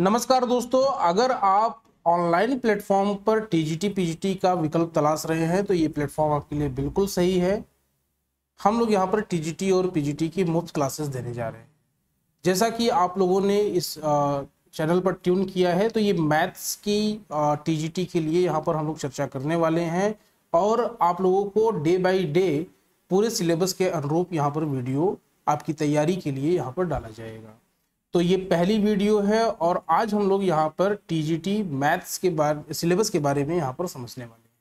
नमस्कार दोस्तों अगर आप ऑनलाइन प्लेटफॉर्म पर टीजीटी पीजीटी का विकल्प तलाश रहे हैं तो ये प्लेटफॉर्म आपके लिए बिल्कुल सही है हम लोग यहाँ पर टीजीटी और पीजीटी की मुफ्त क्लासेस देने जा रहे हैं जैसा कि आप लोगों ने इस चैनल पर ट्यून किया है तो ये मैथ्स की टीजीटी के लिए यहाँ पर हम लोग चर्चा करने वाले हैं और आप लोगों को डे बाई डे पूरे सिलेबस के अनुरूप यहाँ पर वीडियो आपकी तैयारी के लिए यहाँ पर डाला जाएगा तो ये पहली वीडियो है और आज हम लोग यहाँ पर टी मैथ्स के बारे सिलेबस के बारे में यहाँ पर समझने वाले हैं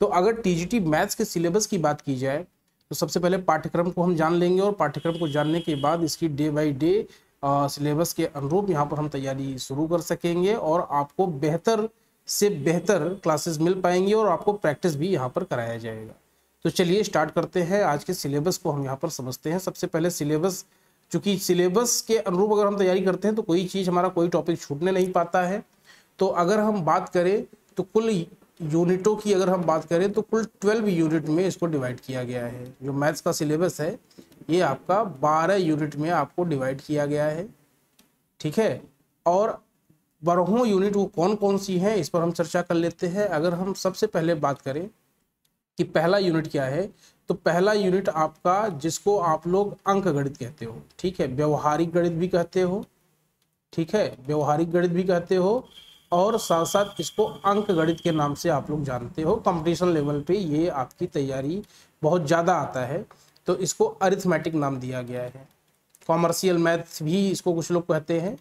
तो अगर टी मैथ्स के सिलेबस की बात की जाए तो सबसे पहले पाठ्यक्रम को हम जान लेंगे और पाठ्यक्रम को जानने के बाद इसकी डे बाई डे सिलेबस के अनुरूप यहाँ पर हम तैयारी शुरू कर सकेंगे और आपको बेहतर से बेहतर क्लासेस मिल पाएंगी और आपको प्रैक्टिस भी यहाँ पर कराया जाएगा तो चलिए स्टार्ट करते हैं आज के सिलेबस को हम यहाँ पर समझते हैं सबसे पहले सिलेबस चूंकि सिलेबस के अनुरूप अगर हम तैयारी करते हैं तो कोई चीज़ हमारा कोई टॉपिक छूटने नहीं पाता है तो अगर हम बात करें तो कुल यूनिटों की अगर हम बात करें तो कुल ट्वेल्व यूनिट में इसको डिवाइड किया गया है जो मैथ्स का सिलेबस है ये आपका बारह यूनिट में आपको डिवाइड किया गया है ठीक है और बारहों यूनिट वो कौन कौन सी हैं इस पर हम चर्चा कर लेते हैं अगर हम सबसे पहले बात करें कि पहला यूनिट क्या है तो पहला यूनिट आपका जिसको आप लोग अंक गणित कहते हो ठीक है व्यवहारिक गणित भी कहते हो ठीक है व्यवहारिक गणित भी कहते हो और साथ साथ इसको अंक गणित के नाम से आप लोग जानते हो कंपटीशन लेवल पे ये आपकी तैयारी बहुत ज़्यादा आता है तो इसको अरिथमेटिक नाम दिया गया है कॉमर्शियल मैथ भी इसको कुछ लोग कहते हैं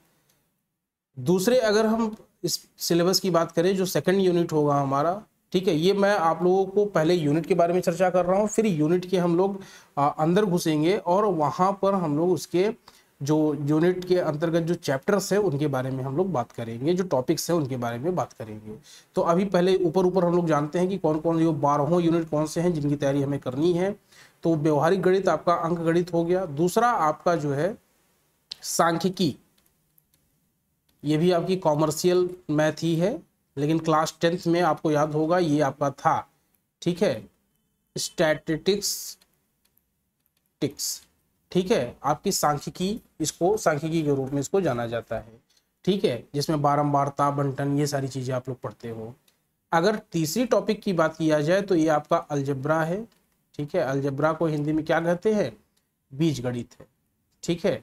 दूसरे अगर हम इस सिलेबस की बात करें जो सेकंड यूनिट होगा हमारा ठीक है ये मैं आप लोगों को पहले यूनिट के बारे में चर्चा कर रहा हूँ फिर यूनिट के हम लोग अंदर घुसेंगे और वहाँ पर हम लोग उसके जो यूनिट के अंतर्गत जो चैप्टर्स हैं उनके बारे में हम लोग बात करेंगे जो टॉपिक्स हैं उनके बारे में बात करेंगे तो अभी पहले ऊपर ऊपर हम लोग जानते हैं कि कौन कौन जो बारहों यूनिट कौन से हैं जिनकी तैयारी हमें करनी है तो व्यवहारिक गणित आपका अंक गणित हो गया दूसरा आपका जो है सांख्यिकी ये भी आपकी कॉमर्शियल मैथ ही है लेकिन क्लास टेंथ में आपको याद होगा ये आपका था ठीक है स्टैटिटिक्स टिक्स ठीक है आपकी सांख्यिकी इसको सांख्यिकी के रूप में इसको जाना जाता है ठीक है जिसमें बारंबारता बंटन ये सारी चीज़ें आप लोग पढ़ते हो अगर तीसरी टॉपिक की बात किया जाए तो ये आपका अलजब्रा है ठीक है अलजब्रा को हिंदी में क्या कहते हैं बीज गणित है ठीक है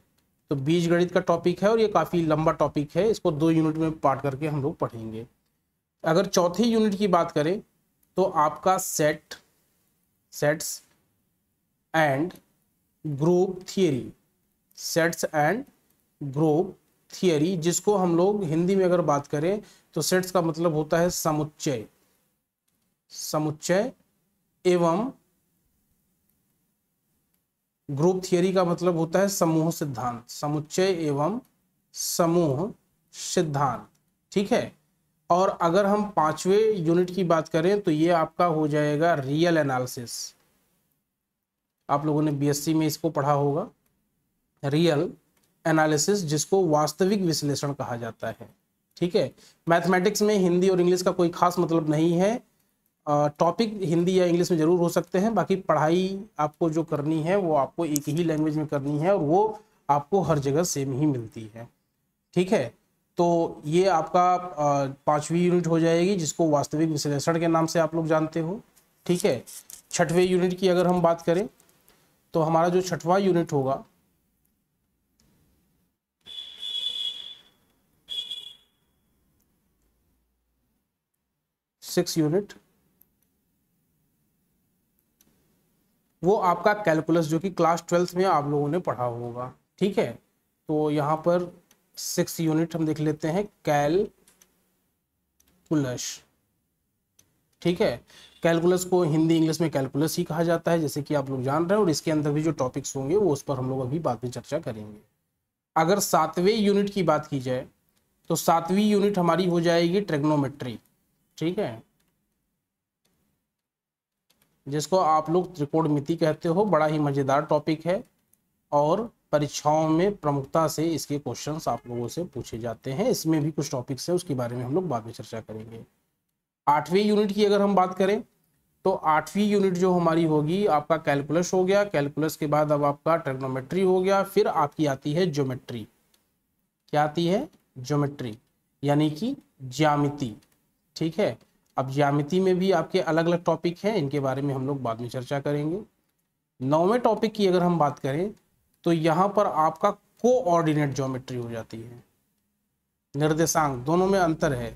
तो बीज गणित का टॉपिक है और ये काफ़ी लंबा टॉपिक है इसको दो यूनिट में पार्ट करके हम लोग पढ़ेंगे अगर चौथी यूनिट की बात करें तो आपका set sets and group theory sets and group theory जिसको हम लोग हिंदी में अगर बात करें तो सेट्स का मतलब होता है समुच्चय समुच्चय एवं ग्रुप थियरी का मतलब होता है समूह सिद्धांत समुच्चय एवं समूह सिद्धांत ठीक है और अगर हम पांचवे यूनिट की बात करें तो ये आपका हो जाएगा रियल एनालिसिस आप लोगों ने बीएससी में इसको पढ़ा होगा रियल एनालिसिस जिसको वास्तविक विश्लेषण कहा जाता है ठीक है मैथमेटिक्स में हिंदी और इंग्लिश का कोई खास मतलब नहीं है टॉपिक हिंदी या इंग्लिश में ज़रूर हो सकते हैं बाकी पढ़ाई आपको जो करनी है वो आपको एक ही लैंग्वेज में करनी है और वो आपको हर जगह सेम ही मिलती है ठीक है तो ये आपका पांचवी यूनिट हो जाएगी जिसको वास्तविक विश्लेषण के नाम से आप लोग जानते हो ठीक है छठवें यूनिट की अगर हम बात करें तो हमारा जो छठवां यूनिट होगा सिक्स यूनिट वो आपका कैलकुलस जो कि क्लास ट्वेल्थ में आप लोगों ने पढ़ा होगा ठीक है तो यहाँ पर सिक्स यूनिट हम देख लेते हैं कैलकुलस ठीक है कैलकुलस को हिंदी इंग्लिश में कैलकुलस ही कहा जाता है जैसे कि आप लोग जान रहे हैं और इसके अंदर भी जो टॉपिक्स होंगे वो उस पर हम लोग अभी बाद में चर्चा करेंगे अगर सातवें यूनिट की बात की जाए तो सातवीं यूनिट हमारी हो जाएगी ट्रेग्नोमेट्री ठीक है जिसको आप लोग मिति कहते हो बड़ा ही मज़ेदार टॉपिक है और परीक्षाओं में प्रमुखता से इसके क्वेश्चंस आप लोगों से पूछे जाते हैं इसमें भी कुछ टॉपिक्स है उसके बारे में हम लोग बाद में चर्चा करेंगे आठवीं यूनिट की अगर हम बात करें तो आठवीं यूनिट जो हमारी होगी आपका कैलकुलस हो गया कैलकुलस के बाद अब आपका ट्रेग्नोमेट्री हो गया फिर आपकी आती है ज्योमेट्री क्या आती है ज्योमेट्री यानी कि ज्यामिति ठीक है अब ज्यामिति में भी आपके अलग अलग टॉपिक हैं इनके बारे में हम लोग बाद में चर्चा करेंगे नौवें टॉपिक की अगर हम बात करें तो यहां पर आपका कोऑर्डिनेट ज्योमेट्री हो जाती है निर्देशांक दोनों में अंतर है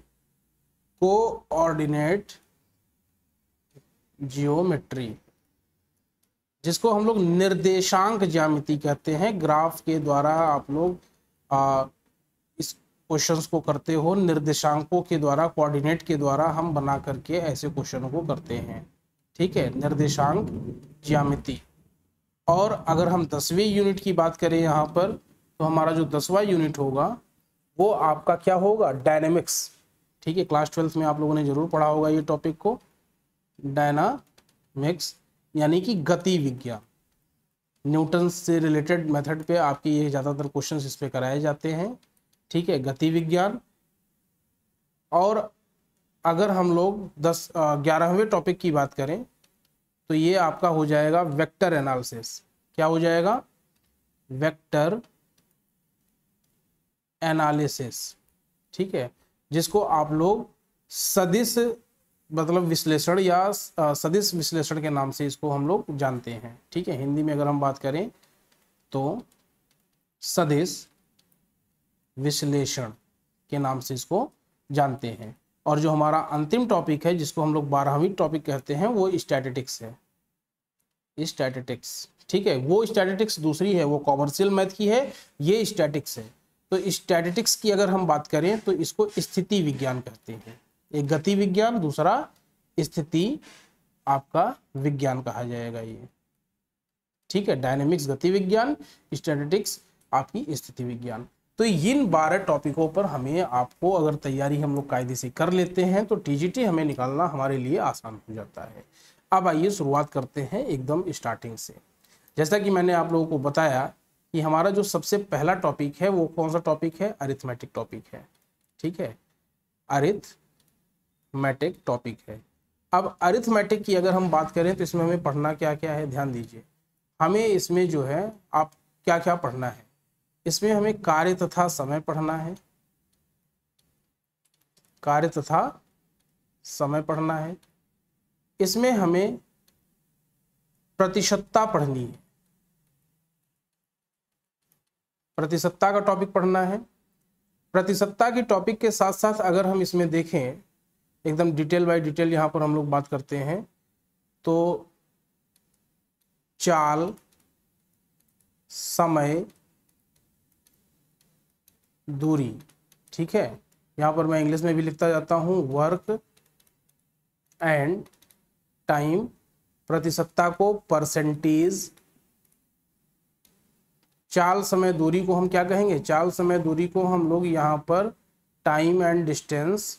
कोऑर्डिनेट जियोमेट्री जिसको हम लोग निर्देशांक ज्यामिति कहते हैं ग्राफ के द्वारा आप लोग आ, इस क्वेश्चंस को करते हो निर्देशांकों के द्वारा कोऑर्डिनेट के द्वारा हम बना करके ऐसे क्वेश्चनों को करते हैं ठीक है निर्देशांक ज्यामिति और अगर हम दसवें यूनिट की बात करें यहाँ पर तो हमारा जो दसवां यूनिट होगा वो आपका क्या होगा डायनेमिक्स ठीक है क्लास ट्वेल्थ में आप लोगों ने जरूर पढ़ा होगा ये टॉपिक को डायनामिक्स यानी कि गति विज्ञान न्यूटन से रिलेटेड मेथड पे आपके ये ज़्यादातर क्वेश्चन इस पर कराए जाते हैं ठीक है गति विज्ञान और अगर हम लोग दस ग्यारहवें टॉपिक की बात करें तो ये आपका हो जाएगा वेक्टर एनालिसिस क्या हो जाएगा वेक्टर एनालिसिस ठीक है जिसको आप लोग सदिश मतलब विश्लेषण या सदिश विश्लेषण के नाम से इसको हम लोग जानते हैं ठीक है हिंदी में अगर हम बात करें तो सदिश विश्लेषण के नाम से इसको जानते हैं और जो हमारा अंतिम टॉपिक है जिसको हम लोग बारहवीं टॉपिक कहते हैं वो स्टैटिटिक्स है स्टैटिटिक्स ठीक है वो स्टैटिटिक्स दूसरी है वो कॉमर्शियल मैथ की है ये स्टैटिक्स है तो स्टैटिटिक्स की अगर हम बात करें तो इसको स्थिति विज्ञान कहते हैं एक गति विज्ञान दूसरा स्थिति आपका विज्ञान कहा जाएगा ये ठीक है डायनेमिक्स गति विज्ञान स्टैटिटिक्स आपकी स्थिति विज्ञान तो इन बारह टॉपिकों पर हमें आपको अगर तैयारी हम लोग कायदे से कर लेते हैं तो टीजीटी हमें निकालना हमारे लिए आसान हो जाता है अब आइए शुरुआत करते हैं एकदम स्टार्टिंग से जैसा कि मैंने आप लोगों को बताया कि हमारा जो सबसे पहला टॉपिक है वो कौन सा टॉपिक है अरिथमेटिक टॉपिक है ठीक है अरिथमेटिक टॉपिक है अब अरिथमेटिक की अगर हम बात करें तो इसमें हमें पढ़ना क्या क्या है ध्यान दीजिए हमें इसमें जो है आप क्या क्या पढ़ना है इसमें हमें कार्य तथा समय पढ़ना है कार्य तथा समय पढ़ना है इसमें हमें प्रतिशतता पढ़नी है प्रतिशतता का टॉपिक पढ़ना है प्रतिशतता की टॉपिक के साथ साथ अगर हम इसमें देखें एकदम डिटेल बाय डिटेल यहाँ पर हम लोग बात करते हैं तो चाल समय दूरी ठीक है यहाँ पर मैं इंग्लिश में भी लिखता जाता हूँ वर्क एंड टाइम प्रति सप्ताह को परसेंटेज चाल समय दूरी को हम क्या कहेंगे चाल समय दूरी को हम लोग यहाँ पर time and distance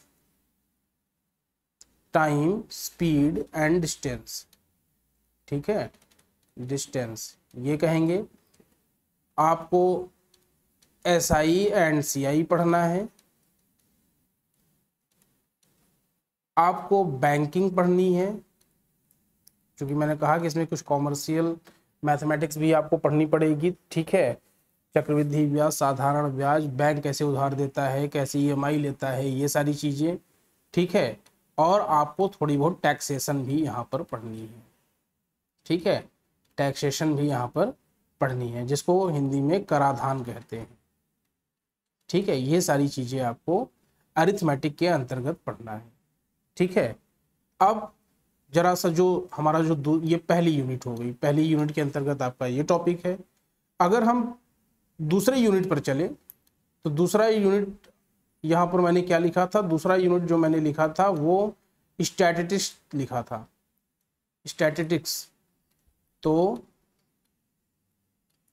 time speed and distance ठीक है डिस्टेंस ये कहेंगे आपको एस आई एंड सी आई पढ़ना है आपको बैंकिंग पढ़नी है क्योंकि मैंने कहा कि इसमें कुछ कॉमर्शियल मैथमेटिक्स भी आपको पढ़नी पड़ेगी ठीक है चक्रवृद्धि ब्याज साधारण ब्याज बैंक कैसे उधार देता है कैसे ईएमआई e लेता है ये सारी चीज़ें ठीक है और आपको थोड़ी बहुत टैक्सेशन भी यहाँ पर पढ़नी है ठीक है टैक्सेशन भी यहाँ पर पढ़नी है जिसको हिंदी में कराधान कहते हैं ठीक है ये सारी चीज़ें आपको अरिथमेटिक के अंतर्गत पढ़ना है ठीक है अब जरा सा जो हमारा जो ये पहली यूनिट हो गई पहली यूनिट के अंतर्गत आपका ये टॉपिक है अगर हम दूसरे यूनिट पर चले तो दूसरा यूनिट यहाँ पर मैंने क्या लिखा था दूसरा यूनिट जो मैंने लिखा था वो स्टैटिटिक्स लिखा था स्टैटिटिक्स तो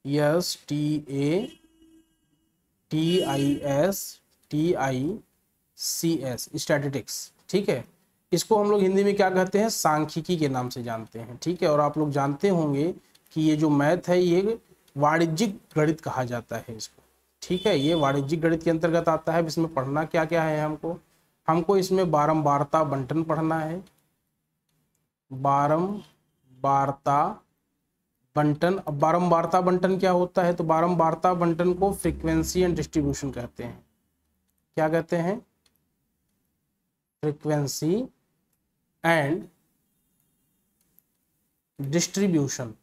S T A T I S T I C S statistics ठीक है इसको हम लोग हिंदी में क्या कहते हैं सांख्यिकी के नाम से जानते हैं ठीक है और आप लोग जानते होंगे कि ये जो मैथ है ये वाणिज्यिक गणित कहा जाता है इसको ठीक है ये वाणिज्यिक गणित के अंतर्गत आता है इसमें पढ़ना क्या क्या है हमको हमको इसमें बारम्बारता बंटन पढ़ना है बारम्बारता बंटन अब बारम्बारता बंटन क्या होता है तो बारम्बारता बंटन को फ्रीक्वेंसी एंड डिस्ट्रीब्यूशन कहते हैं क्या कहते हैं फ्रीक्वेंसी एंड डिस्ट्रीब्यूशन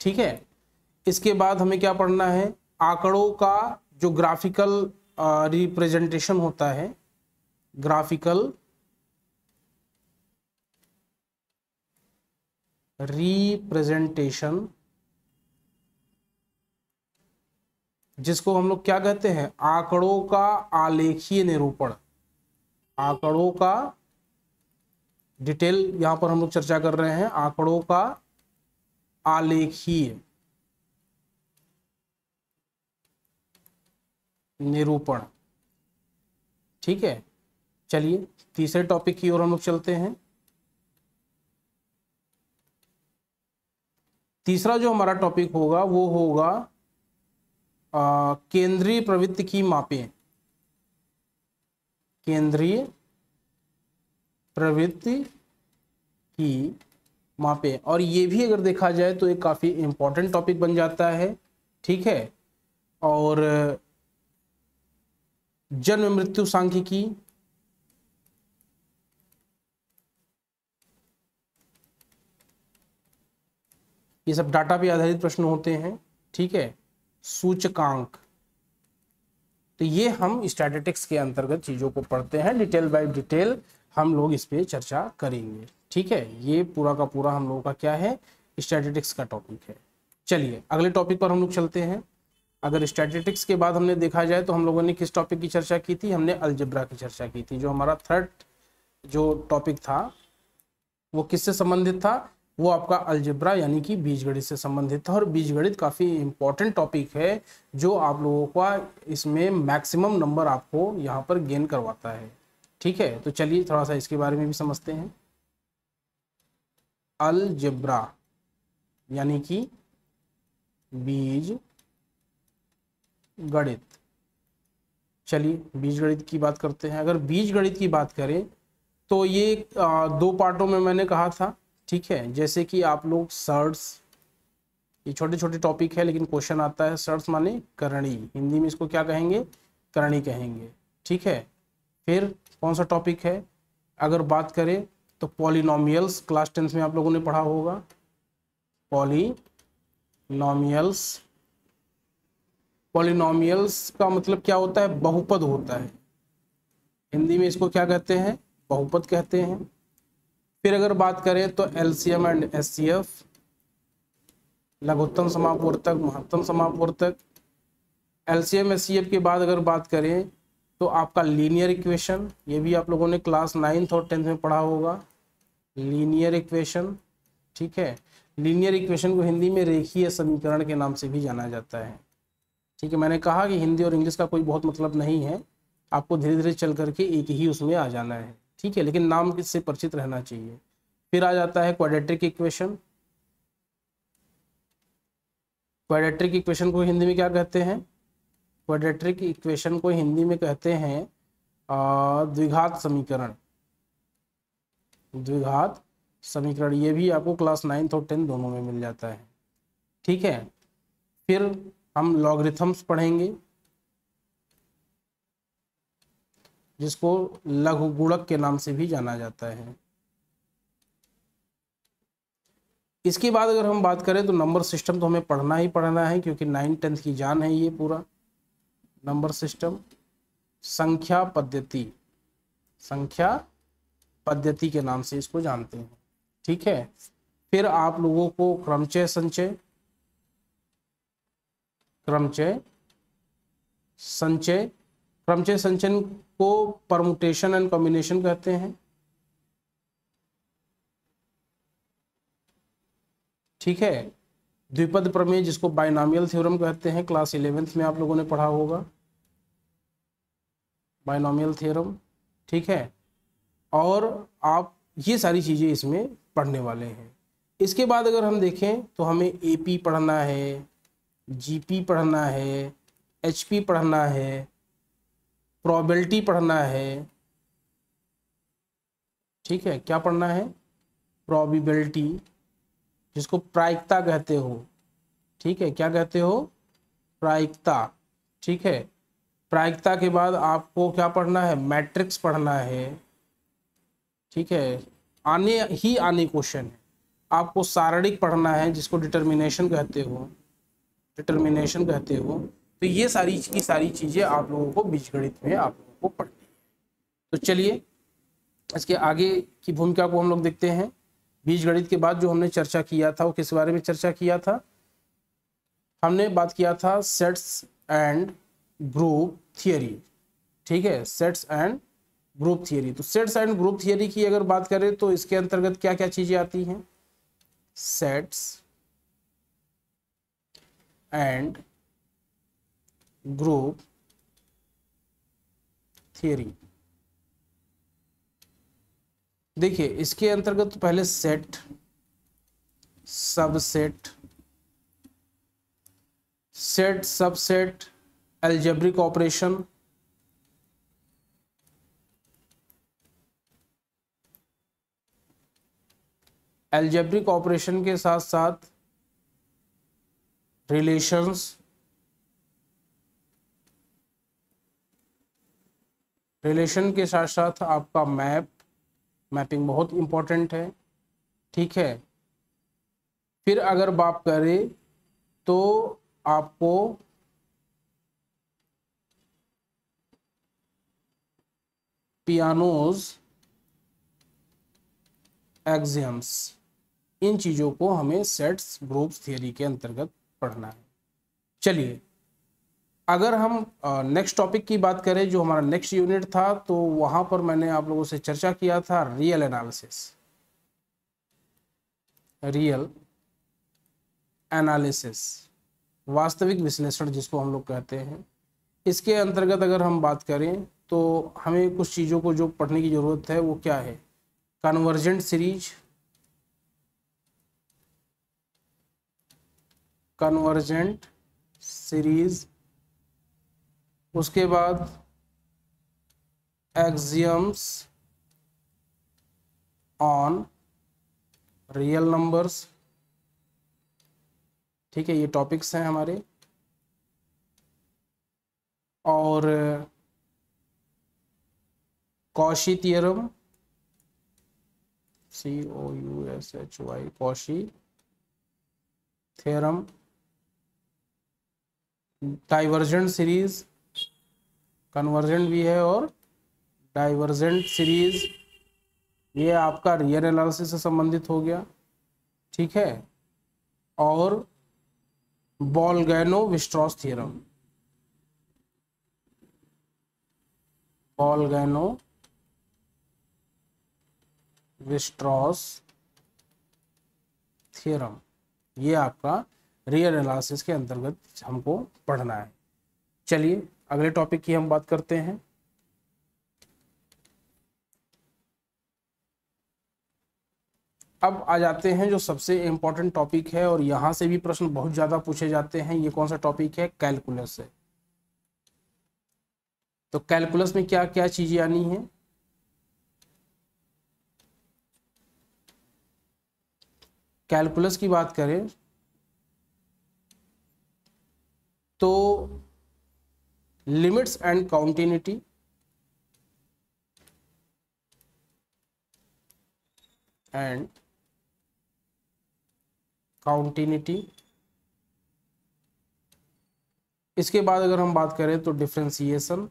ठीक है इसके बाद हमें क्या पढ़ना है आंकड़ों का जो ग्राफिकल रिप्रेजेंटेशन होता है ग्राफिकल रिप्रेजेंटेशन जिसको हम लोग क्या कहते हैं आंकड़ों का आलेखीय निरूपण आंकड़ों का डिटेल यहां पर हम लोग चर्चा कर रहे हैं आंकड़ों का आलेखीय निरूपण ठीक है चलिए तीसरे टॉपिक की ओर हम लोग चलते हैं तीसरा जो हमारा टॉपिक होगा वो होगा केंद्रीय प्रवृत्ति की मापे केंद्रीय प्रवृत्ति की मापे और ये भी अगर देखा जाए तो एक काफ़ी इंपॉर्टेंट टॉपिक बन जाता है ठीक है और जन्म मृत्यु सांख्यिकी ये सब डाटा पे आधारित प्रश्न होते हैं ठीक है सूचकांक तो ये हम स्टैटिस्टिक्स के अंतर्गत चीज़ों को पढ़ते हैं डिटेल बाय डिटेल हम लोग इस पर चर्चा करेंगे ठीक है ये पूरा का पूरा हम लोगों का क्या है स्टैटिस्टिक्स का टॉपिक है चलिए अगले टॉपिक पर हम लोग चलते हैं अगर स्टैटिस्टिक्स के बाद हमने देखा जाए तो हम लोगों ने किस टॉपिक की चर्चा की थी हमने अलजब्रा की चर्चा की थी जो हमारा थर्ड जो टॉपिक था वो किससे संबंधित था वो आपका अलजिब्रा यानी कि बीजगणित से संबंधित है और बीजगणित काफ़ी इम्पॉर्टेंट टॉपिक है जो आप लोगों का इसमें मैक्सिमम नंबर आपको यहाँ पर गेन करवाता है ठीक है तो चलिए थोड़ा सा इसके बारे में भी समझते हैं अलजिब्रा यानी कि बीज गणित चलिए बीजगणित की बात करते हैं अगर बीजगणित की बात करें तो ये दो पार्टों में मैंने कहा था ठीक है जैसे कि आप लोग सर्ट्स ये छोटे छोटे टॉपिक है लेकिन क्वेश्चन आता है सर्ट्स माने करणी हिंदी में इसको क्या कहेंगे करणी कहेंगे ठीक है फिर कौन सा टॉपिक है अगर बात करें तो पॉलिनोमियल्स क्लास टेंथ में आप लोगों ने पढ़ा होगा पॉलिनोमियल्स पॉलिनोमियल्स का मतलब क्या होता है बहुपद होता है हिंदी में इसको क्या कहते हैं बहुपद कहते हैं फिर अगर बात करें तो एलसीएम एंड एससीएफ लघुत्तम समापूर्तक महत्तम समापूर्तक एलसीएम एससीएफ के बाद अगर बात करें तो आपका लीनियर इक्वेशन ये भी आप लोगों ने क्लास नाइन्थ और टेंथ में पढ़ा होगा लीनियर इक्वेशन ठीक है लीनियर इक्वेशन को हिंदी में रेखीय समीकरण के नाम से भी जाना जाता है ठीक है मैंने कहा कि हिंदी और इंग्लिश का कोई बहुत मतलब नहीं है आपको धीरे धीरे चल करके एक ही उसमें आ जाना है ठीक है लेकिन नाम किससे परिचित रहना चाहिए फिर आ जाता है क्वाड्रेटिक इक्वेशन क्वाड्रेटिक इक्वेशन को हिंदी में क्या कहते हैं क्वाड्रेटिक इक्वेशन को हिंदी में कहते हैं द्विघात समीकरण द्विघात समीकरण ये भी आपको क्लास नाइन्थ और टेंथ दोनों में मिल जाता है ठीक है फिर हम लॉगरिथम्स पढ़ेंगे जिसको गुणक के नाम से भी जाना जाता है इसके बाद अगर हम बात करें तो नंबर सिस्टम तो हमें पढ़ना ही पढ़ना है क्योंकि नाइन टेंथ की जान है ये पूरा नंबर सिस्टम संख्या पद्धति संख्या पद्धति के नाम से इसको जानते हैं ठीक है फिर आप लोगों को क्रमचय संचय क्रमचय संचय क्रमचय संचय को परमुटेशन एंड कॉम्बिनेशन कहते हैं ठीक है द्विपद प्रमेय जिसको बाइनामियल थ्योरम कहते हैं क्लास इलेवेंथ में आप लोगों ने पढ़ा होगा बाइनॉमियल थ्योरम ठीक है और आप ये सारी चीज़ें इसमें पढ़ने वाले हैं इसके बाद अगर हम देखें तो हमें ए पी पढ़ना है जी पी पढ़ना है एच पी पढ़ना है प्रोबेबिलिटी पढ़ना है ठीक है क्या पढ़ना है प्रोबेबिलिटी जिसको प्रायिकता कहते हो ठीक है क्या कहते हो प्रायिकता ठीक है प्रायिकता के बाद आपको क्या पढ़ना है मैट्रिक्स पढ़ना है ठीक है आने ही आने क्वेश्चन है आपको सारणिक पढ़ना है जिसको डिटर्मिनेशन कहते हो डिटर्मिनेशन कहते हो तो ये सारी की सारी चीज़ें आप लोगों को बीजगणित में आप लोगों को पढ़नी है तो चलिए इसके आगे की भूमिका को हम लोग देखते हैं बीजगणित के बाद जो हमने चर्चा किया था वो किस बारे में चर्चा किया था हमने बात किया था सेट्स एंड ग्रुप थियरी ठीक है सेट्स एंड ग्रुप थियरी तो सेट्स एंड ग्रुप थियरी की अगर बात करें तो इसके अंतर्गत क्या क्या चीजें आती हैं सेट्स एंड group थियरी देखिए इसके अंतर्गत तो पहले set subset set subset algebraic operation algebraic operation के साथ साथ रिलेशंस रिलेशन के साथ साथ आपका मैप मैपिंग बहुत इम्पोर्टेंट है ठीक है फिर अगर बात करें तो आपको पियानोज एग्जाम्स इन चीज़ों को हमें सेट्स ग्रुप्स थियरी के अंतर्गत पढ़ना है चलिए अगर हम नेक्स्ट टॉपिक की बात करें जो हमारा नेक्स्ट यूनिट था तो वहां पर मैंने आप लोगों से चर्चा किया था रियल एनालिसिस रियल एनालिसिस वास्तविक विश्लेषण जिसको हम लोग कहते हैं इसके अंतर्गत अगर हम बात करें तो हमें कुछ चीज़ों को जो पढ़ने की ज़रूरत है वो क्या है कन्वर्जेंट सीरीज कन्वर्जेंट सीरीज उसके बाद एक्सियम्स ऑन रियल नंबर्स ठीक है ये टॉपिक्स हैं हमारे और Cauchy theorem C O U S H Y Cauchy theorem divergent series convergent भी है और डाइवर्जेंट सीरीज ये आपका रियल एनालिसिस से संबंधित हो गया ठीक है और बॉलगैनो विस्ट्रॉस थियरम बॉलगैनो विस्ट्रॉस थियरम ये आपका रियल एनालिसिस के अंतर्गत हमको पढ़ना है चलिए अगले टॉपिक की हम बात करते हैं अब आ जाते हैं जो सबसे इम्पोर्टेंट टॉपिक है और यहाँ से भी प्रश्न बहुत ज़्यादा पूछे जाते हैं ये कौन सा टॉपिक है कैलकुलस है तो कैलकुलस में क्या क्या चीज़ें आनी है कैलकुलस की बात करें तो limits and continuity and काउंटिनिटी इसके बाद अगर हम बात करें तो डिफ्रेंसिएशन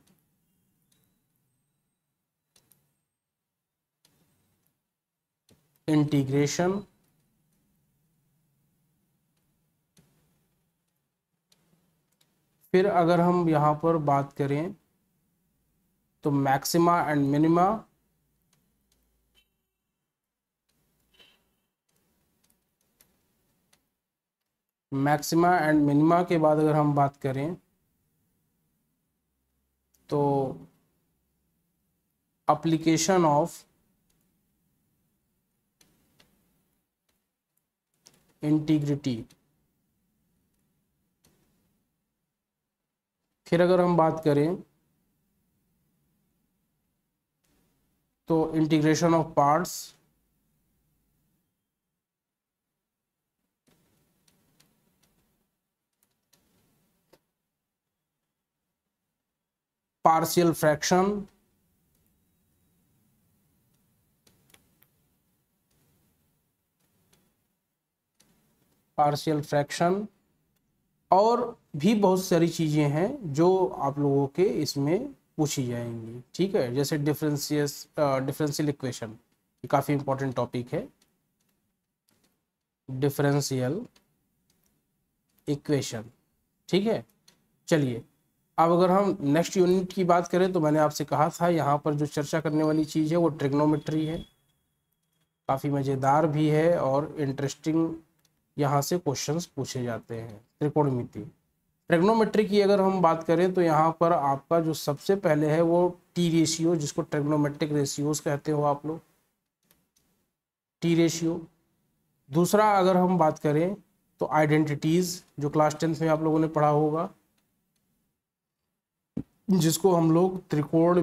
इंटीग्रेशन फिर अगर हम यहाँ पर बात करें तो maxima and minima maxima and minima के बाद अगर हम बात करें तो अप्लीकेशन ऑफ इंटीग्रिटी फिर अगर हम बात करें तो integration of parts partial fraction partial fraction और भी बहुत सारी चीज़ें हैं जो आप लोगों के इसमें पूछी जाएंगी ठीक है जैसे डिफरेंसियस डिफरेंशियल इक्वेशन काफ़ी इंपॉर्टेंट टॉपिक है डिफरेंशियल इक्वेशन ठीक है चलिए अब अगर हम नेक्स्ट यूनिट की बात करें तो मैंने आपसे कहा था यहाँ पर जो चर्चा करने वाली चीज़ है वो ट्रिग्नोमेट्री है काफ़ी मज़ेदार भी है और इंटरेस्टिंग यहाँ से क्वेश्चंस पूछे जाते हैं त्रिकोणमिति ट्रेग्नोमेट्री की अगर हम बात करें तो यहाँ पर आपका जो सबसे पहले है वो टी रेशियो जिसको ट्रेग्नोमेट्रिक रेशियोज कहते हो आप लोग टी रेशियो दूसरा अगर हम बात करें तो आइडेंटिटीज़ जो क्लास टेंथ में आप लोगों ने पढ़ा होगा जिसको हम लोग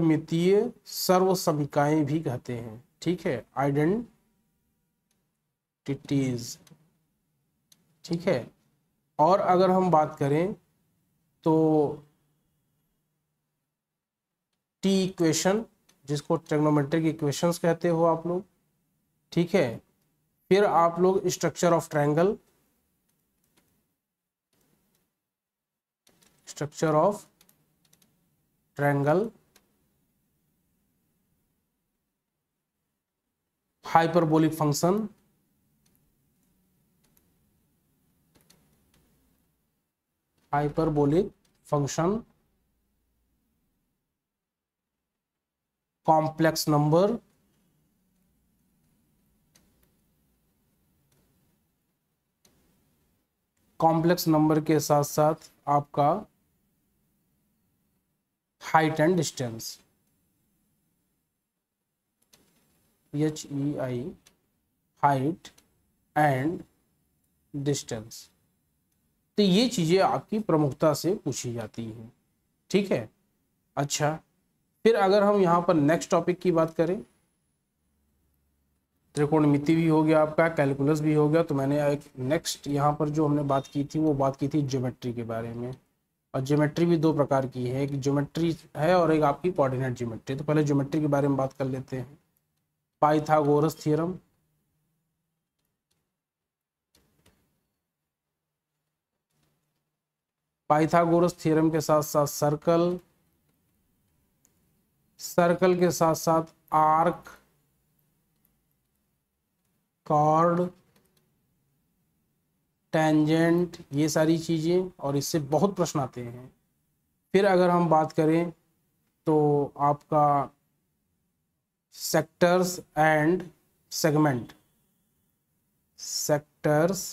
मितीय सर्व समिकाएं भी कहते हैं ठीक है आइडेंटिटीज़ ठीक है और अगर हम बात करें तो टी इक्वेशन जिसको ट्रेग्नोमेट्रिक इक्वेशंस कहते हो आप लोग ठीक है फिर आप लोग structure of triangle structure of triangle hyperbolic function hyperbolic function complex number complex number के साथ साथ आपका height and distance H E I height and distance तो ये चीज़ें आपकी प्रमुखता से पूछी जाती हैं ठीक है अच्छा फिर अगर हम यहाँ पर नेक्स्ट टॉपिक की बात करें त्रिकोणमिति भी हो गया आपका कैलकुलस भी हो गया तो मैंने एक नेक्स्ट यहाँ पर जो हमने बात की थी वो बात की थी ज्योमेट्री के बारे में और ज्योमेट्री भी दो प्रकार की है एक ज्योमेट्री है और एक आपकी कोऑर्डिनेट ज्योमेट्री तो पहले ज्योमेट्री के बारे में बात कर लेते हैं पाइथागोरस थ्योरम पाइथागोरस थ्योरम के साथ साथ सर्कल सर्कल के साथ साथ आर्क कॉर्ड टेंजेंट ये सारी चीज़ें और इससे बहुत प्रश्न आते हैं फिर अगर हम बात करें तो आपका sectors and segment sectors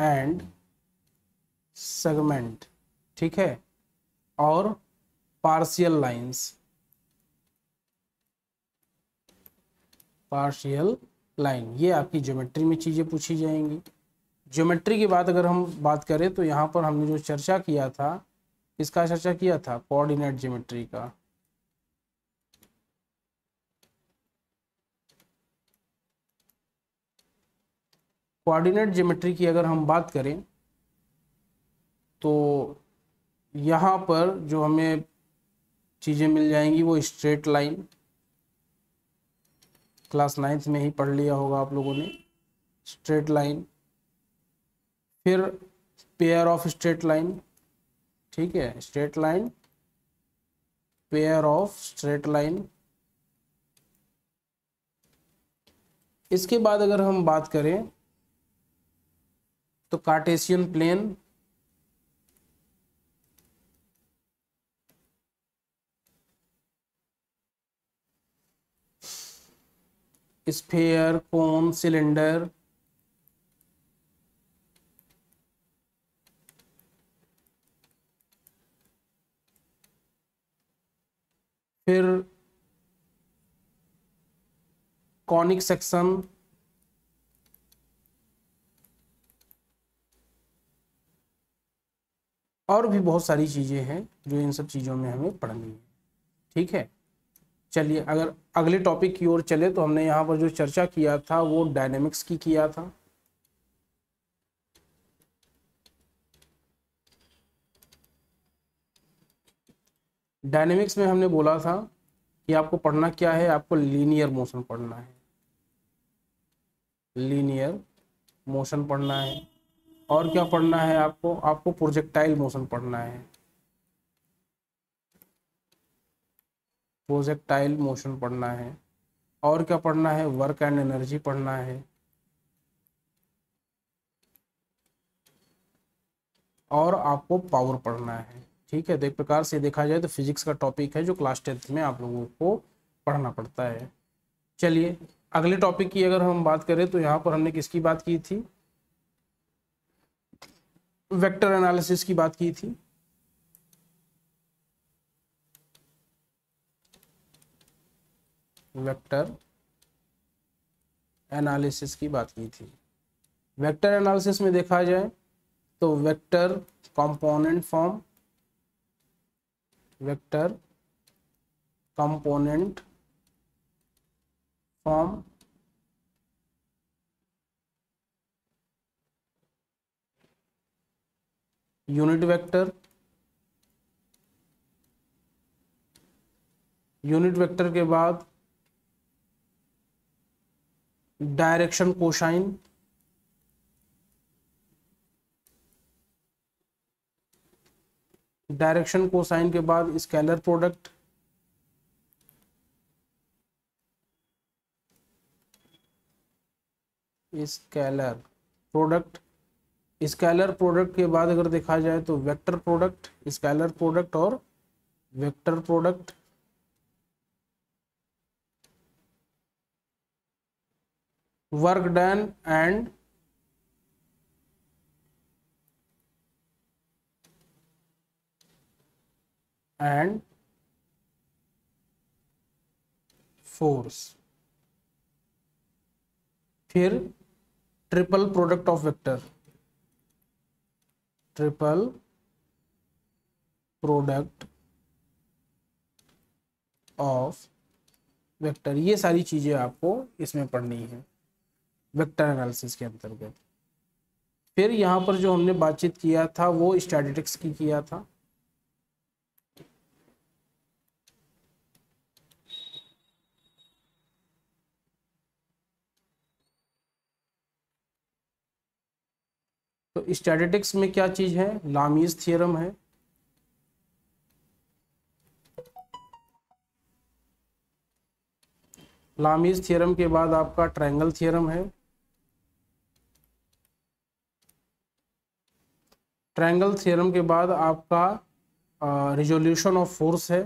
and segment ठीक है और पार्शियल लाइंस पार्शियल लाइन ये आपकी ज्योमेट्री में चीज़ें पूछी जाएंगी ज्योमेट्री की बात अगर हम बात करें तो यहां पर हमने जो चर्चा किया था किसका चर्चा किया था कोऑर्डिनेट ज्योमेट्री का कोऑर्डिनेट ज्योमेट्री की अगर हम बात करें तो यहाँ पर जो हमें चीज़ें मिल जाएंगी वो स्ट्रेट लाइन क्लास नाइन्थ में ही पढ़ लिया होगा आप लोगों ने स्ट्रेट लाइन फिर पेयर ऑफ स्ट्रेट लाइन ठीक है straight line pair of straight line इसके बाद अगर हम बात करें तो Cartesian plane sphere cone cylinder फिर कॉनिक सेक्शन और भी बहुत सारी चीज़ें हैं जो इन सब चीज़ों में हमें पढ़नी है ठीक है चलिए अगर अगले टॉपिक की ओर चले तो हमने यहाँ पर जो चर्चा किया था वो डायनेमिक्स की किया था डायनेमिक्स में हमने बोला था कि आपको पढ़ना क्या है आपको लीनियर मोशन पढ़ना है लीनियर मोशन पढ़ना है और क्या पढ़ना है आपको आपको प्रोजेक्टाइल मोशन पढ़ना है प्रोजेक्टाइल मोशन पढ़ना है और क्या पढ़ना है वर्क एंड एनर्जी पढ़ना है और आपको पावर पढ़ना है ठीक है तो एक प्रकार से देखा जाए तो फिजिक्स का टॉपिक है जो क्लास टेंथ में आप लोगों को पढ़ना पड़ता है चलिए अगले टॉपिक की अगर हम बात करें तो यहाँ पर हमने किसकी बात की थी वेक्टर एनालिसिस की बात की थी वेक्टर एनालिसिस की बात की थी वेक्टर एनालिसिस में देखा जाए तो vector component form vector component form unit vector unit vector के बाद डायरेक्शन कोशाइन डायरेक्शन कोसाइन के बाद scalar product scalar product scalar product के बाद अगर देखा जाए तो वेक्टर प्रोडक्ट स्केलर प्रोडक्ट और vector product work done and and force फिर triple product of vector triple product of vector ये सारी चीज़ें आपको इसमें पढ़नी है वेक्टर एनालिसिस के अंतर्गत फिर यहाँ पर जो हमने बातचीत किया था वो स्टैटिटिक्स की किया था तो स्टैटिटिक्स में क्या चीज़ है लामीज थियरम है लामीज थियरम के बाद आपका ट्रायंगल थियरम है ट्रायंगल थ्योरम के बाद आपका रिजोल्यूशन ऑफ फोर्स है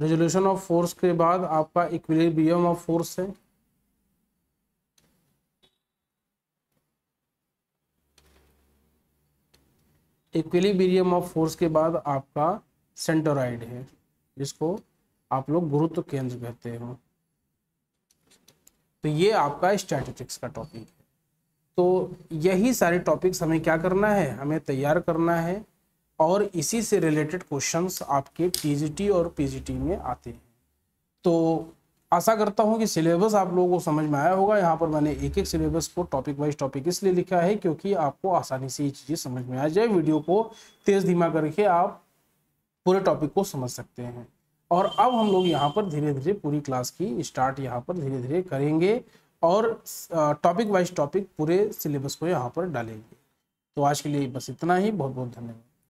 रिजोल्यूशन ऑफ फोर्स के बाद आपका इक्विलिब्रियम ऑफ फोर्स है इक्विलिब्रियम ऑफ फोर्स के बाद आपका सेंटोराइड है जिसको आप लोग गुरुत्व केंद्र कहते हो तो ये आपका स्टैटिस्टिक्स का टॉपिक है तो यही सारे टॉपिक्स हमें क्या करना है हमें तैयार करना है और इसी से रिलेटेड क्वेश्चंस आपके टी और पी में आते हैं तो आशा करता हूं कि सिलेबस आप लोगों को समझ में आया होगा यहाँ पर मैंने एक एक सिलेबस को टॉपिक वाइज टॉपिक इसलिए लिखा है क्योंकि आपको आसानी से ये चीज़ें समझ में आ जाए वीडियो को तेज़ धीमा करके आप पूरे टॉपिक को समझ सकते हैं और अब हम लोग यहाँ पर धीरे धीरे पूरी क्लास की स्टार्ट यहाँ पर धीरे धीरे करेंगे और टॉपिक वाइज टॉपिक पूरे सिलेबस को यहाँ पर डालेंगे तो आज के लिए बस इतना ही बहुत बहुत धन्यवाद